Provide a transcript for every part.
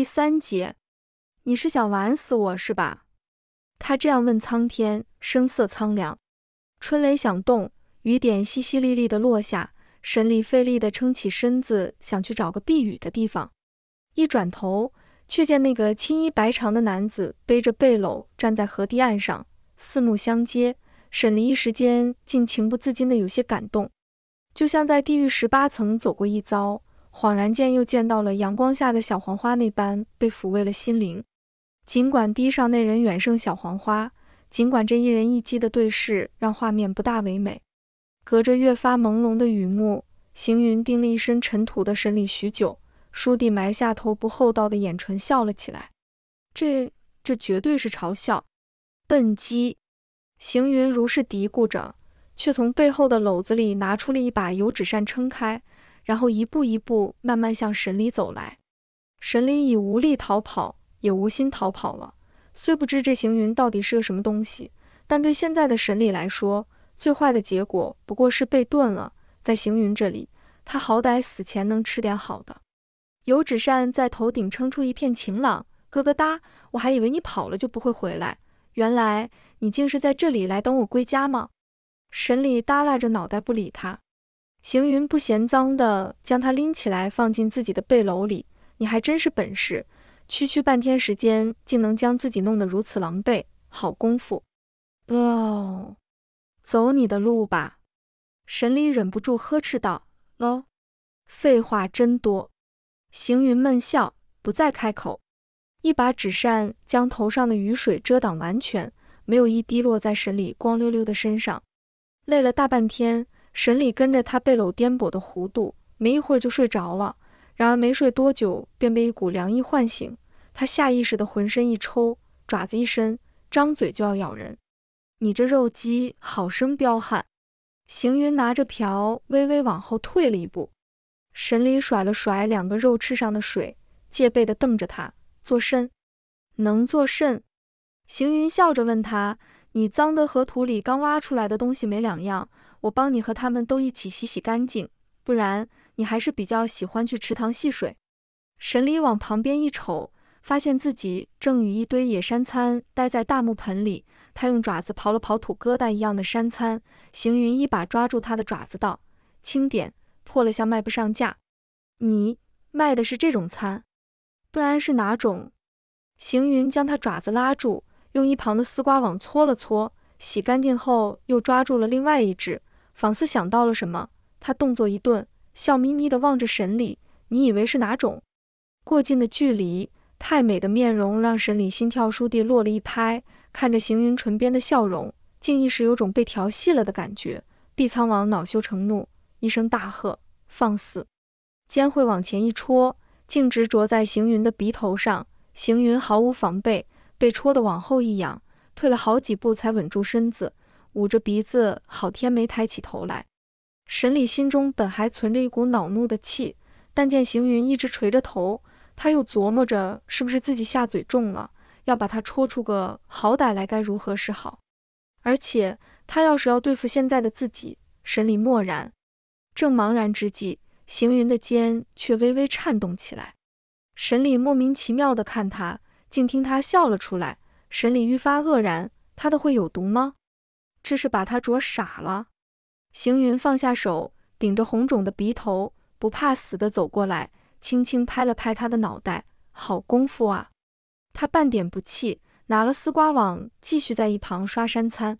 第三节，你是想玩死我是吧？他这样问苍天，声色苍凉。春雷响动，雨点淅淅沥沥的落下。沈离费力的撑起身子，想去找个避雨的地方。一转头，却见那个青衣白长的男子背着背篓站在河堤岸上，四目相接。沈离一时间竟情不自禁的有些感动，就像在地狱十八层走过一遭。恍然间又见到了阳光下的小黄花，那般被抚慰了心灵。尽管堤上那人远胜小黄花，尽管这一人一鸡的对视让画面不大唯美。隔着越发朦胧的雨幕，行云定了一身尘土的神里许久，倏地埋下头，不厚道的掩唇笑了起来。这这绝对是嘲笑，笨鸡！行云如是嘀咕着，却从背后的篓子里拿出了一把油纸扇，撑开。然后一步一步慢慢向神里走来，神里已无力逃跑，也无心逃跑了。虽不知这行云到底是个什么东西，但对现在的神里来说，最坏的结果不过是被炖了。在行云这里，他好歹死前能吃点好的。油纸扇在头顶撑出一片晴朗，咯咯哒，我还以为你跑了就不会回来，原来你竟是在这里来等我归家吗？神里耷拉着脑袋不理他。行云不嫌脏的将它拎起来放进自己的背篓里，你还真是本事，区区半天时间竟能将自己弄得如此狼狈，好功夫！哦，走你的路吧！神里忍不住呵斥道：“咯，废话真多。”行云闷笑，不再开口，一把纸扇将头上的雨水遮挡完全，没有一滴落在神里光溜溜的身上。累了大半天。沈礼跟着他背篓颠簸的弧度，没一会儿就睡着了。然而没睡多久，便被一股凉意唤醒。他下意识的浑身一抽，爪子一伸，张嘴就要咬人。你这肉鸡好生彪悍！行云拿着瓢微微往后退了一步。沈礼甩了甩两个肉翅上的水，戒备的瞪着他，作甚？能作甚？行云笑着问他：“你脏的和土里刚挖出来的东西没两样。”我帮你和他们都一起洗洗干净，不然你还是比较喜欢去池塘戏水。神离往旁边一瞅，发现自己正与一堆野山参待在大木盆里。他用爪子刨了刨土疙瘩一样的山参，行云一把抓住他的爪子道：“轻点，破了像卖不上价。你卖的是这种参，不然是哪种？”行云将他爪子拉住，用一旁的丝瓜网搓了搓，洗干净后又抓住了另外一只。仿似想到了什么，他动作一顿，笑眯眯地望着沈礼。你以为是哪种？过近的距离，太美的面容，让沈礼心跳倏地落了一拍。看着行云唇边的笑容，竟一时有种被调戏了的感觉。碧苍王恼羞成怒，一声大喝：“放肆！”肩会往前一戳，径直啄在行云的鼻头上。行云毫无防备，被戳的往后一仰，退了好几步才稳住身子。捂着鼻子，好天没抬起头来。沈礼心中本还存着一股恼怒的气，但见行云一直垂着头，他又琢磨着是不是自己下嘴重了，要把他戳出个好歹来，该如何是好？而且他要是要对付现在的自己，沈礼默然。正茫然之际，行云的肩却微微颤动起来。沈礼莫名其妙的看他，竟听他笑了出来。沈礼愈发愕然，他的会有毒吗？这是把他啄傻了。行云放下手，顶着红肿的鼻头，不怕死的走过来，轻轻拍了拍他的脑袋：“好功夫啊！”他半点不气，拿了丝瓜网，继续在一旁刷山餐。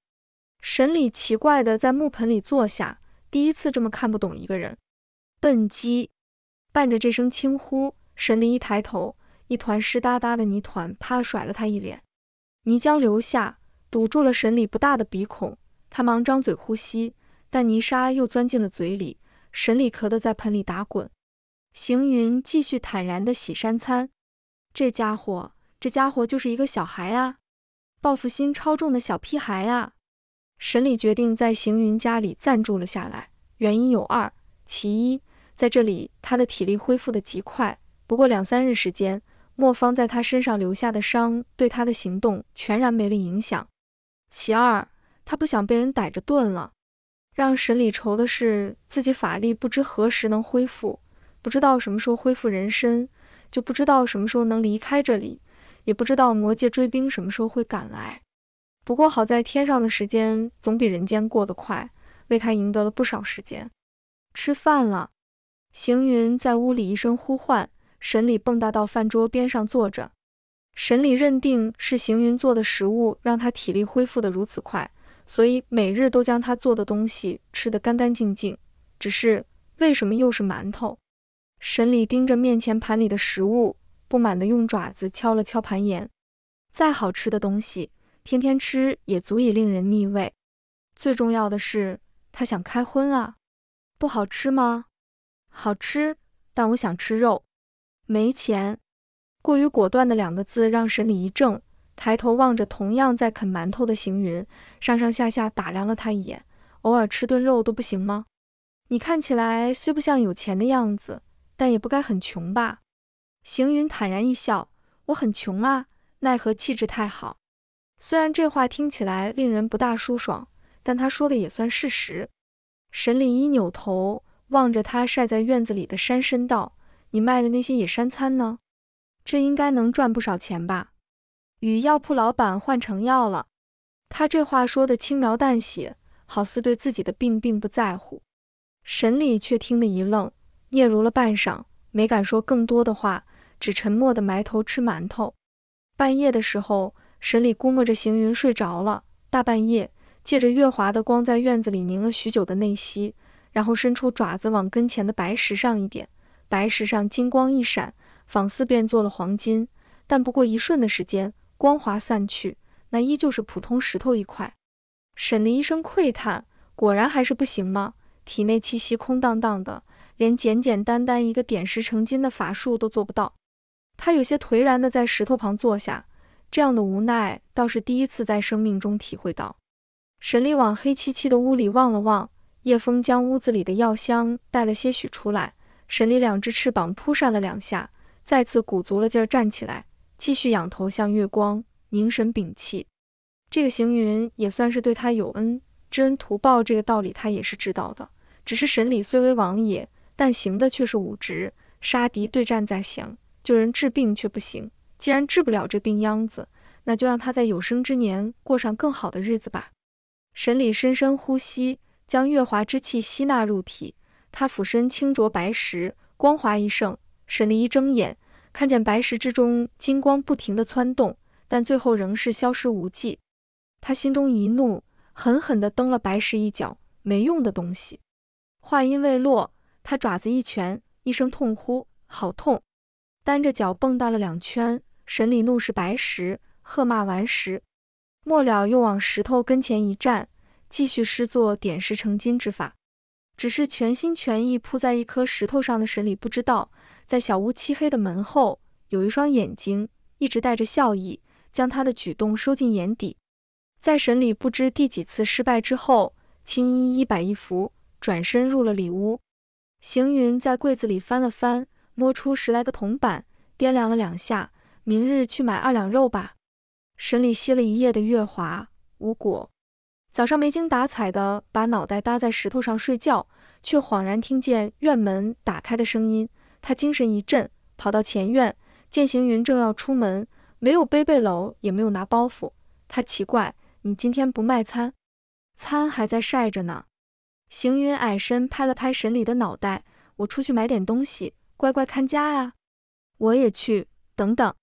神里奇怪的在木盆里坐下，第一次这么看不懂一个人。笨鸡。伴着这声轻呼，神里一抬头，一团湿哒哒的泥团啪甩了他一脸，泥浆流下。堵住了沈里不大的鼻孔，他忙张嘴呼吸，但泥沙又钻进了嘴里，沈里咳得在盆里打滚。行云继续坦然地洗山餐。这家伙，这家伙就是一个小孩啊，报复心超重的小屁孩啊！沈里决定在行云家里暂住了下来，原因有二：其一，在这里他的体力恢复的极快，不过两三日时间，莫方在他身上留下的伤对他的行动全然没了影响。其二，他不想被人逮着炖了。让神里愁的是，自己法力不知何时能恢复，不知道什么时候恢复人身，就不知道什么时候能离开这里，也不知道魔界追兵什么时候会赶来。不过好在天上的时间总比人间过得快，为他赢得了不少时间。吃饭了，行云在屋里一声呼唤，神里蹦跶到饭桌边上坐着。神里认定是行云做的食物让他体力恢复得如此快，所以每日都将他做的东西吃得干干净净。只是为什么又是馒头？神里盯着面前盘里的食物，不满地用爪子敲了敲盘沿。再好吃的东西，天天吃也足以令人腻味。最重要的是，他想开荤啊！不好吃吗？好吃，但我想吃肉。没钱。过于果断的两个字让沈鲤一怔，抬头望着同样在啃馒头的行云，上上下下打量了他一眼。偶尔吃顿肉都不行吗？你看起来虽不像有钱的样子，但也不该很穷吧？行云坦然一笑：“我很穷啊，奈何气质太好。”虽然这话听起来令人不大舒爽，但他说的也算事实。沈礼一扭头，望着他晒在院子里的山参道：“你卖的那些野山参呢？”这应该能赚不少钱吧？与药铺老板换成药了，他这话说的轻描淡写，好似对自己的病并不在乎。沈礼却听得一愣，嗫嚅了半晌，没敢说更多的话，只沉默地埋头吃馒头。半夜的时候，沈礼估摸着行云睡着了，大半夜借着月华的光，在院子里凝了许久的内息，然后伸出爪子往跟前的白石上一点，白石上金光一闪。仿似变做了黄金，但不过一瞬的时间，光华散去，那依旧是普通石头一块。沈离一声喟叹：“果然还是不行吗？体内气息空荡荡的，连简简单单一个点石成金的法术都做不到。”他有些颓然的在石头旁坐下，这样的无奈倒是第一次在生命中体会到。沈离往黑漆漆的屋里望了望，叶风将屋子里的药箱带了些许出来。沈离两只翅膀扑扇了两下。再次鼓足了劲儿站起来，继续仰头向月光凝神屏气。这个行云也算是对他有恩，知恩图报这个道理他也是知道的。只是沈礼虽为王爷，但行的却是武职，杀敌对战在行，救人治病却不行。既然治不了这病秧子，那就让他在有生之年过上更好的日子吧。沈礼深深呼吸，将月华之气吸纳入体。他俯身轻啄白石，光滑一盛。沈礼一睁眼，看见白石之中金光不停的窜动，但最后仍是消失无迹。他心中一怒，狠狠地蹬了白石一脚，没用的东西。话音未落，他爪子一拳，一声痛呼，好痛！单着脚蹦跶了两圈。沈礼怒视白石，喝骂完时，末了又往石头跟前一站，继续施作点石成金之法。只是全心全意扑在一颗石头上的沈礼不知道。在小屋漆黑的门后，有一双眼睛一直带着笑意，将他的举动收进眼底。在沈理不知第几次失败之后，青衣一摆一扶，转身入了里屋。行云在柜子里翻了翻，摸出十来个铜板，掂量了两下，明日去买二两肉吧。沈里吸了一夜的月华无果，早上没精打采的把脑袋搭在石头上睡觉，却恍然听见院门打开的声音。他精神一振，跑到前院，见行云正要出门，没有背背篓，也没有拿包袱。他奇怪：“你今天不卖餐，餐还在晒着呢。”行云矮身拍了拍沈里的脑袋：“我出去买点东西，乖乖看家啊！”我也去。等等。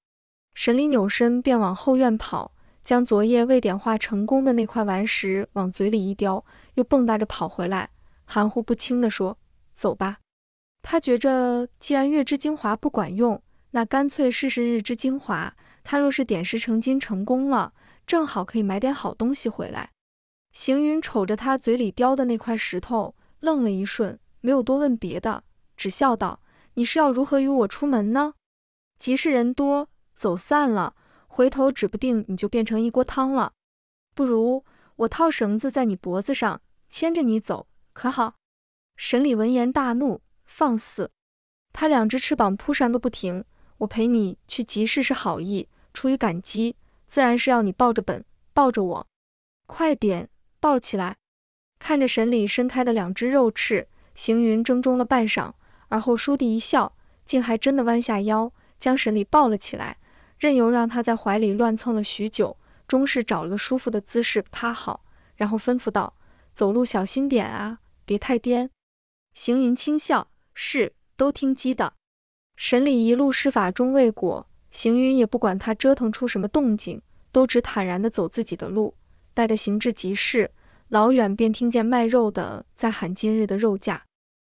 沈里扭身便往后院跑，将昨夜未点化成功的那块顽石往嘴里一叼，又蹦跶着跑回来，含糊不清地说：“走吧。”他觉着，既然月之精华不管用，那干脆试试日之精华。他若是点石成金成功了，正好可以买点好东西回来。行云瞅着他嘴里叼的那块石头，愣了一瞬，没有多问别的，只笑道：“你是要如何与我出门呢？集市人多，走散了，回头指不定你就变成一锅汤了。不如我套绳子在你脖子上，牵着你走，可好？”沈礼闻言大怒。放肆！他两只翅膀扑扇个不停。我陪你去集市是好意，出于感激，自然是要你抱着本，抱着我。快点抱起来！看着沈礼伸开的两只肉翅，行云怔怔了半晌，而后倏地一笑，竟还真的弯下腰将沈礼抱了起来，任由让他在怀里乱蹭了许久，终是找了个舒服的姿势趴好，然后吩咐道：“走路小心点啊，别太颠。”行云轻笑。是，都听鸡的。审理一路施法终未果，行云也不管他折腾出什么动静，都只坦然地走自己的路。待得行至集市，老远便听见卖肉的在喊今日的肉价。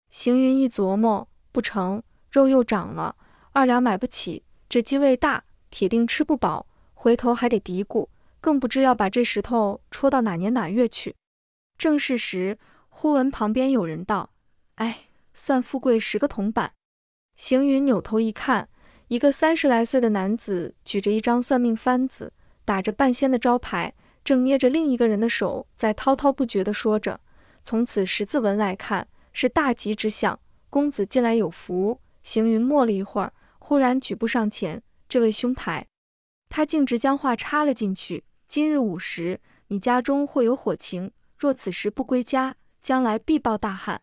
行云一琢磨，不成，肉又涨了，二两买不起，这鸡味大，铁定吃不饱，回头还得嘀咕，更不知要把这石头戳到哪年哪月去。正事时，忽闻旁边有人道：“哎。”算富贵十个铜板，行云扭头一看，一个三十来岁的男子举着一张算命幡子，打着半仙的招牌，正捏着另一个人的手，在滔滔不绝地说着。从此十字纹来看，是大吉之相，公子近来有福。行云默了一会儿，忽然举步上前，这位兄台，他径直将话插了进去。今日午时，你家中会有火情，若此时不归家，将来必报大旱。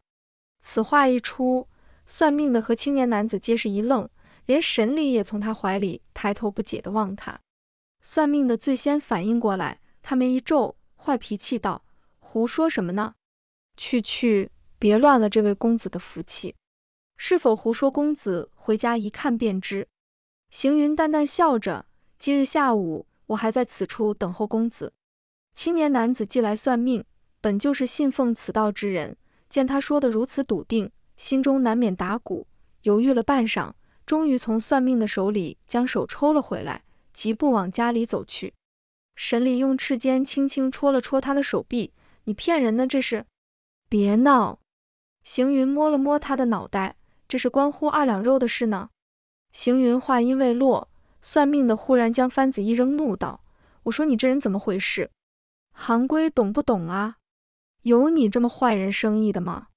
此话一出，算命的和青年男子皆是一愣，连神离也从他怀里抬头不解地望他。算命的最先反应过来，他眉一皱，坏脾气道：“胡说什么呢？去去，别乱了这位公子的福气。是否胡说，公子回家一看便知。”行云淡淡笑着：“今日下午我还在此处等候公子。青年男子既来算命，本就是信奉此道之人。”见他说得如此笃定，心中难免打鼓，犹豫了半晌，终于从算命的手里将手抽了回来，疾步往家里走去。沈璃用翅尖轻轻戳了戳他的手臂：“你骗人呢，这是？”“别闹！”行云摸了摸他的脑袋：“这是关乎二两肉的事呢。”行云话音未落，算命的忽然将幡子一扔，怒道：“我说你这人怎么回事？行规懂不懂啊？”有你这么坏人生意的吗？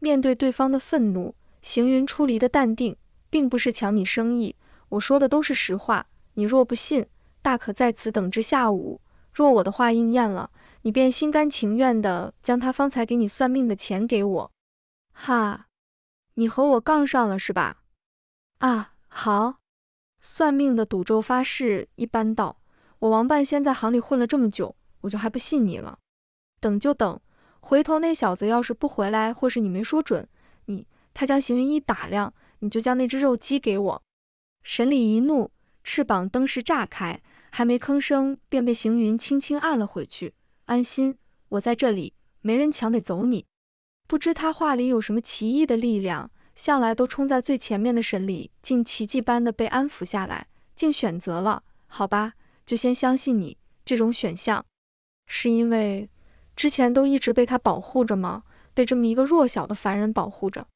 面对对方的愤怒，行云出离的淡定，并不是抢你生意。我说的都是实话，你若不信，大可在此等至下午。若我的话应验了，你便心甘情愿地将他方才给你算命的钱给我。哈，你和我杠上了是吧？啊，好。算命的赌咒发誓一般道：“我王半仙在行里混了这么久，我就还不信你了。等就等。”回头那小子要是不回来，或是你没说准，你他将行云一打量，你就将那只肉鸡给我。神里一怒，翅膀登时炸开，还没吭声，便被行云轻轻按了回去。安心，我在这里，没人抢得走你。不知他话里有什么奇异的力量，向来都冲在最前面的神里，竟奇迹般的被安抚下来，竟选择了好吧，就先相信你这种选项，是因为。之前都一直被他保护着吗？被这么一个弱小的凡人保护着？